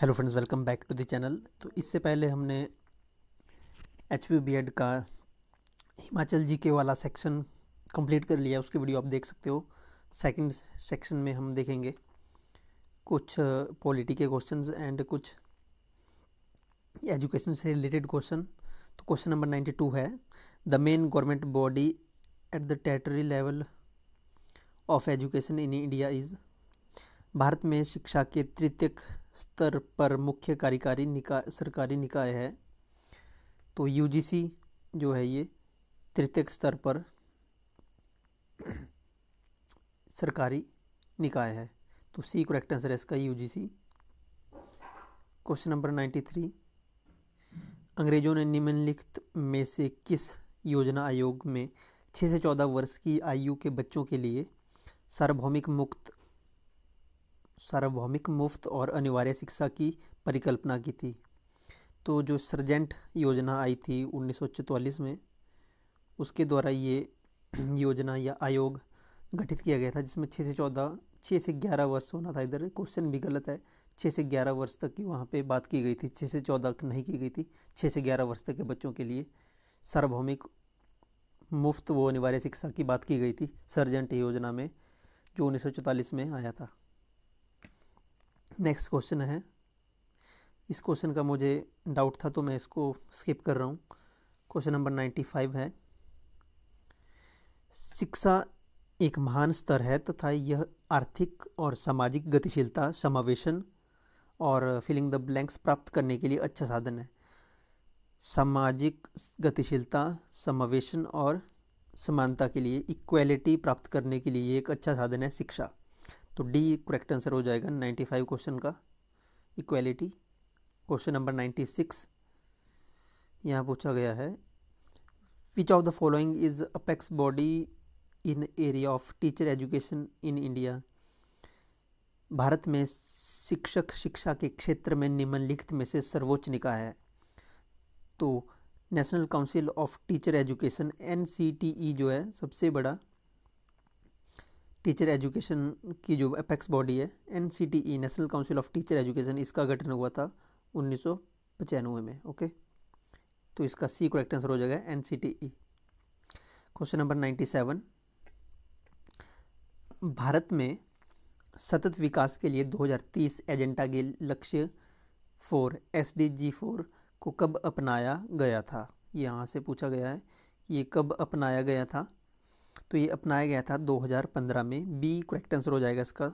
hello friends welcome back to the channel तो इससे पहले हमने एच पी बी एड का हिमाचल जी के वाला सेक्शन कंप्लीट कर लिया उसकी वीडियो आप देख सकते हो सेकंड सेक्शन में हम देखेंगे कुछ पॉलिटी के क्वेश्चंस एंड कुछ एजुकेशन से रिलेटेड क्वेश्चन तो क्वेश्चन नंबर नाइन्टी टू है the main government body at the territory level of education in India is भारत में शिक्षा के तृतीय स्तर पर मुख्य कार्यकारी निकाय सरकारी निकाय है तो यूजीसी जो है ये तृतीय स्तर पर सरकारी निकाय है तो सी करेक्ट आंसर है इसका UGC question number ninety three अंग्रेजों ने निम्नलिखित में से किस योजना आयोग में छः से चौदह वर्ष की आयु के बच्चों के लिए सार्वभौमिक मुक्त सार्वभौमिक मुफ्त और अनिवार्य शिक्षा की परिकल्पना की थी तो जो सर्जेंट योजना आई थी उन्नीस में उसके द्वारा ये योजना या आयोग गठित किया गया था जिसमें छः से चौदह छः से ग्यारह वर्ष होना था इधर क्वेश्चन भी गलत है छः से ग्यारह वर्ष तक की वहाँ पे बात की गई थी छः से चौदह नहीं की गई थी छः से ग्यारह वर्ष तक के बच्चों के लिए सार्वभौमिक मुफ्त व अनिवार्य शिक्षा की बात की गई थी सर्जेंट योजना में जो उन्नीस में आया था नेक्स्ट क्वेश्चन है इस क्वेश्चन का मुझे डाउट था तो मैं इसको स्किप कर रहा हूँ क्वेश्चन नंबर नाइन्टी फाइव है शिक्षा एक महान स्तर है तथा यह आर्थिक और सामाजिक गतिशीलता समावेशन और फिलिंग द ब्लैंक्स प्राप्त करने के लिए अच्छा साधन है सामाजिक गतिशीलता समावेशन और समानता के लिए इक्वलिटी प्राप्त करने के लिए एक अच्छा साधन है शिक्षा तो डी करेक्ट आंसर हो जाएगा 95 क्वेश्चन का इक्वालिटी क्वेश्चन नंबर 96 यहाँ पूछा गया है which of the following is apex body in area of teacher education in India भारत में शिक्षक शिक्षा के क्षेत्र में निम्नलिखित में से सर्वोच्च निकाय है तो national council of teacher education N जो है सबसे बड़ा टीचर एजुकेशन की जो अपेक्स बॉडी है N national council of teacher education इसका गठन हुआ था उन्नीस में ओके तो इसका सी करेक्ट आंसर हो जाएगा N question number ninety seven भारत में सतत विकास के लिए 2030 एजेंडा के लक्ष्य four S D G four को कब अपनाया गया था यहाँ से पूछा गया है ये कब अपनाया गया था तो ये अपनाया गया था 2015 में बी करेक्ट आंसर हो जाएगा इसका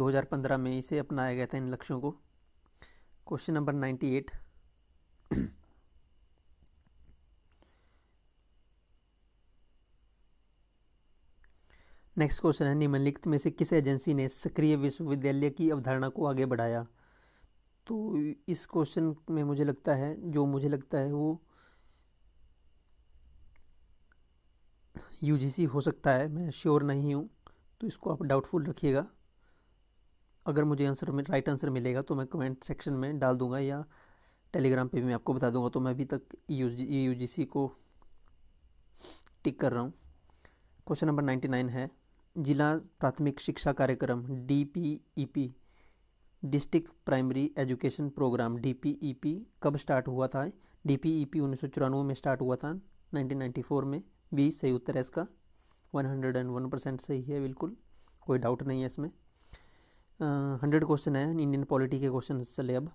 2015 में इसे अपनाया गया था इन लक्ष्यों को क्वेश्चन नंबर 98 नेक्स्ट क्वेश्चन है निम्नलिखित में से किस एजेंसी ने सक्रिय विश्वविद्यालय की अवधारणा को आगे बढ़ाया तो इस क्वेश्चन में मुझे लगता है जो मुझे लगता है वो यू हो सकता है मैं श्योर नहीं हूँ तो इसको आप डाउटफुल रखिएगा अगर मुझे आंसर में राइट आंसर मिलेगा तो मैं कमेंट सेक्शन में डाल दूंगा या टेलीग्राम पे भी मैं आपको बता दूंगा तो मैं अभी तक यू जी को टिक कर रहा हूँ क्वेश्चन नंबर नाइन्टी नाइन है जिला प्राथमिक शिक्षा कार्यक्रम D P E P district primary education program D P E P कब स्टार्ट हुआ था डी पी ई पी उन्नीस में स्टार्ट हुआ था नाइनटीन में बी सही उत्तर है इसका 101 परसेंट सही है बिल्कुल कोई डाउट नहीं है इसमें हंड्रेड क्वेश्चन है इंडियन पॉलिटी के क्वेश्चन चले अब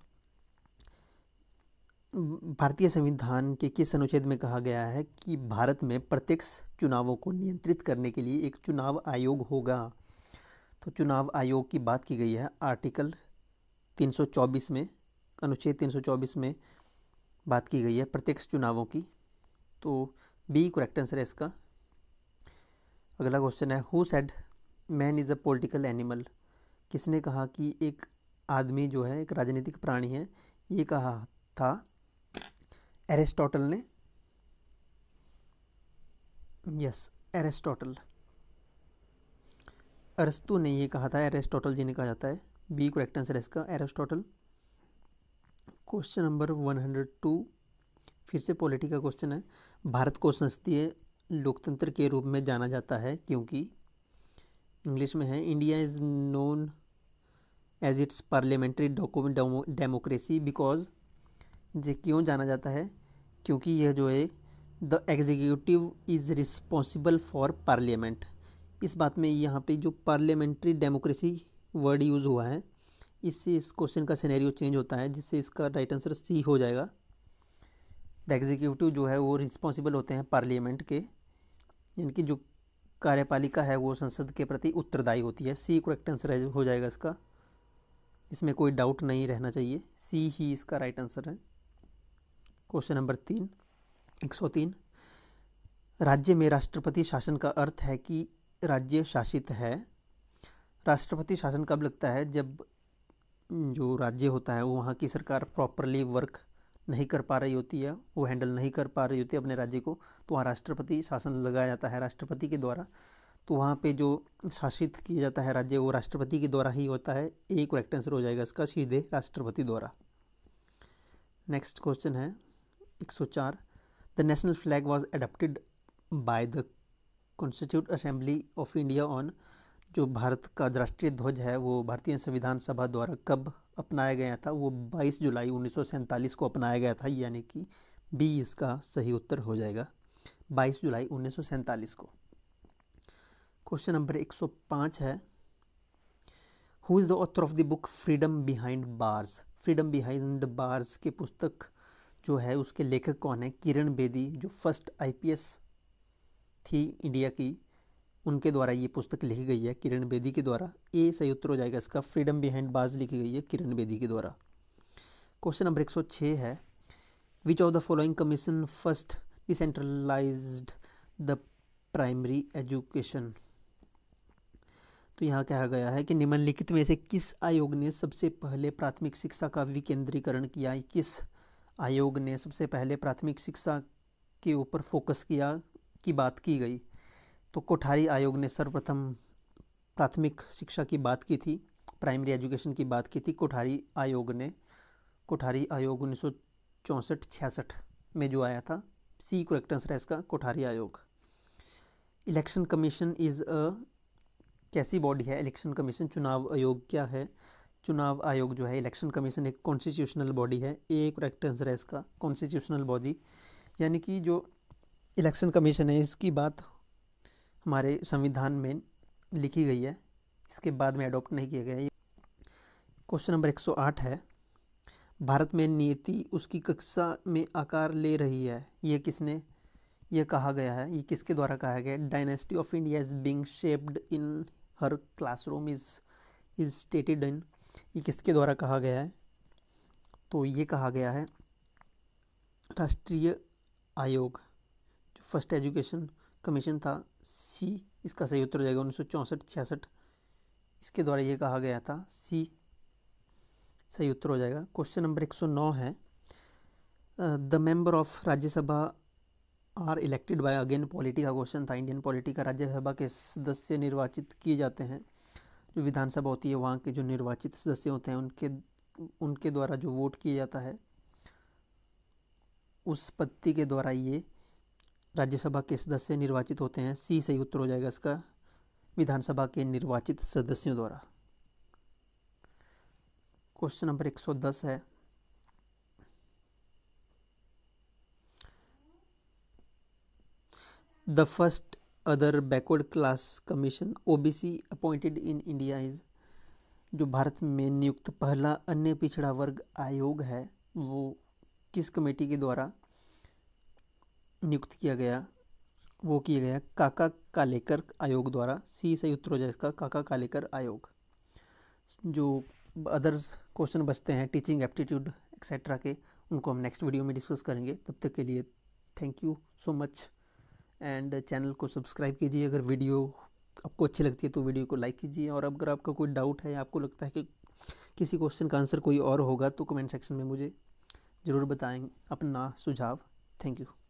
भारतीय संविधान के किस अनुच्छेद में कहा गया है कि भारत में प्रत्यक्ष चुनावों को नियंत्रित करने के लिए एक चुनाव आयोग होगा तो चुनाव आयोग की बात की गई है आर्टिकल 324 में अनुच्छेद 324 में बात की गई है प्रत्यक्ष चुनावों की तो बी करेक्ट आंसर है इसका अगला क्वेश्चन है who said man is a political animal किसने कहा कि एक आदमी जो है एक राजनीतिक प्राणी है ये कहा था एरिस्टोटल ने यस एरिस्टोटल अरस्तु ने ये कहा था एरिस्टोटल ने कहा जाता है बी करेक्ट आंसर है इसका Aristotle question number one hundred two फिर से पॉलिटी का क्वेश्चन है भारत को संसदीय लोकतंत्र के रूप में जाना जाता है क्योंकि इंग्लिश में है India is known as its parliamentary democracy because ये क्यों जाना जाता है क्योंकि यह जो है the executive is responsible for parliament इस बात में यहाँ पे जो पार्लियामेंट्री डेमोक्रेसी वर्ड यूज़ हुआ है इससे इस क्वेश्चन का सिनेरियो चेंज होता है जिससे इसका राइट आंसर सी हो जाएगा द एग्जीक्यूटिव जो है वो रिस्पॉन्सिबल होते हैं पार्लियामेंट के जिनकी जो कार्यपालिका है वो संसद के प्रति उत्तरदायी होती है सी करेक्ट आंसर हो जाएगा इसका इसमें कोई डाउट नहीं रहना चाहिए सी ही इसका राइट आंसर है क्वेश्चन नंबर तीन एक सौ तीन राज्य में राष्ट्रपति शासन का अर्थ है कि राज्य शासित है राष्ट्रपति शासन कब लगता है जब जो राज्य होता है वो वहाँ की सरकार प्रॉपरली वर्क नहीं कर पा रही होती है वो हैंडल नहीं कर पा रही होती अपने राज्य को तो वहाँ राष्ट्रपति शासन लगाया जाता है राष्ट्रपति के द्वारा तो वहाँ पे जो शासित किया जाता है राज्य वो राष्ट्रपति के द्वारा ही होता है एक करेक्ट आंसर हो जाएगा इसका सीधे राष्ट्रपति द्वारा नेक्स्ट क्वेश्चन है 104 the national flag was adopted by the constitute assembly of India on जो भारत का राष्ट्रीय ध्वज है वो भारतीय संविधान सभा द्वारा कब अपनाया गया था वो 22 जुलाई उन्नीस को अपनाया गया था यानी कि बी इसका सही उत्तर हो जाएगा 22 जुलाई उन्नीस को क्वेश्चन नंबर 105 है who is the author of the book freedom behind bars freedom behind bars के पुस्तक जो है उसके लेखक कौन है किरण बेदी जो फर्स्ट आईपीएस थी इंडिया की उनके द्वारा ये पुस्तक लिखी गई है किरण बेदी के द्वारा ए सही उत्तर हो जाएगा इसका फ्रीडम बिहाइंड बाज लिखी गई है किरण बेदी के द्वारा क्वेश्चन नंबर एक है which of the following commission first decentralize the primary education तो यहाँ कहा गया है कि निम्नलिखित में से किस आयोग ने सबसे पहले प्राथमिक शिक्षा का विकेंद्रीकरण किया किस आयोग ने सबसे पहले प्राथमिक शिक्षा के ऊपर फोकस किया की बात की गई तो कोठारी आयोग ने सर्वप्रथम प्राथमिक शिक्षा की बात की थी प्राइमरी एजुकेशन की बात की थी कोठारी आयोग ने कोठारी आयोग उन्नीस सौ चौंसठ छियासठ में जो आया था सी करेक्ट आंसर है इसका कोठारी आयोग इलेक्शन कमीशन इज़ अ कैसी बॉडी है इलेक्शन कमीशन चुनाव आयोग क्या है चुनाव आयोग जो है इलेक्शन कमीशन एक कॉन्स्टिट्यूशनल बॉडी है ए करेक्ट आंसर है इसका कॉन्स्टिट्यूशनल बॉडी यानी कि जो इलेक्शन कमीशन है इसकी बात हमारे संविधान में लिखी गई है इसके बाद में अडॉप्ट नहीं किया गया क्वेश्चन नंबर 108 है भारत में नीति उसकी कक्षा में आकार ले रही है ये किसने ये कहा गया है ये किसके द्वारा कहा गया है dynasty of India is being shaped in her classroom is is stated in ये किसके द्वारा कहा गया है तो ये कहा गया है राष्ट्रीय आयोग जो फर्स्ट एजुकेशन कमीशन था सी इसका सही उत्तर हो जाएगा उन्नीस सौ चौंसठ छियासठ इसके द्वारा ये कहा गया था सी सही उत्तर हो जाएगा क्वेश्चन नंबर एक सौ नौ है the member of Rajya Sabha are elected by again polity का क्वेश्चन था इंडियन पॉलिटी का राज्यसभा के सदस्य निर्वाचित किए जाते हैं जो विधानसभा होती है वहाँ के जो निर्वाचित सदस्य होते हैं उनके उनके द्वारा जो वोट किया जाता है उस पत्ती के द्वारा ये राज्यसभा के सदस्य निर्वाचित होते हैं सी सही उत्तर हो जाएगा इसका विधानसभा के निर्वाचित सदस्यों द्वारा क्वेश्चन नंबर 110 है the first other backward class commission OBC appointed in India is जो भारत में नियुक्त पहला अन्य पिछड़ा वर्ग आयोग है वो किस कमेटी के द्वारा नियुक्त किया गया वो किया गया काका कालेकर आयोग द्वारा सी सही उत्तर हो जाए इसका काका कालेकर आयोग जो अदर्स क्वेश्चन बचते हैं टीचिंग एप्टीट्यूड एक्सेट्रा के उनको हम नेक्स्ट वीडियो में डिस्कस करेंगे तब तक के लिए thank you so much and channel को सब्सक्राइब कीजिए अगर वीडियो आपको अच्छी लगती है तो वीडियो को लाइक कीजिए और अगर आपका कोई डाउट है आपको लगता है कि किसी क्वेश्चन का आंसर कोई और होगा तो कमेंट सेक्शन में मुझे ज़रूर बताएं अपना सुझाव थैंक यू